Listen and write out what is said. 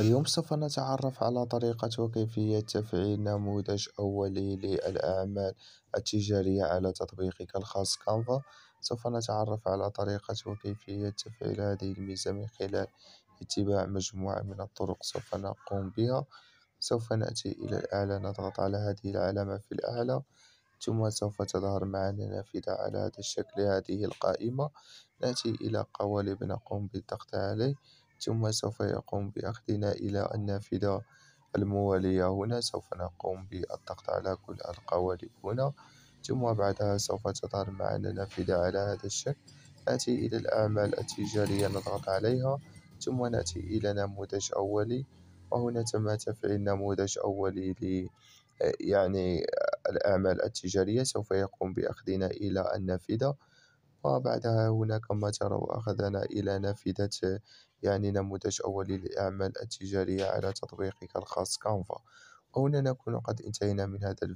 اليوم سوف نتعرف على طريقة وكيفية تفعيل نموذج أولي للأعمال التجارية على تطبيقك الخاص كانفا سوف نتعرف على طريقة وكيفية تفعيل هذه الميزة من خلال اتباع مجموعة من الطرق سوف نقوم بها سوف نأتي إلى الأعلى نضغط على هذه العلامة في الأعلى ثم سوف تظهر معنا نافذة على هذا الشكل هذه القائمة نأتي إلى قوالب نقوم بالضغط عليه ثم سوف يقوم بأخذنا إلى النافذة الموالية هنا سوف نقوم بالضغط على كل القوالب هنا ثم بعدها سوف تظهر معنا نافذة على هذا الشكل نأتي إلى الأعمال التجارية نضغط عليها ثم نأتي إلى نموذج أولي وهنا تم تفعيل نموذج أولي ل يعني الأعمال التجارية سوف يقوم بأخذنا إلى النافذة وبعدها هناك ما ترى وأخذنا إلى نافذة يعني نموذج أولي للأعمال التجارية على تطبيقك الخاص كانفا وهنا نكون قد انتهينا من هذا الفيديو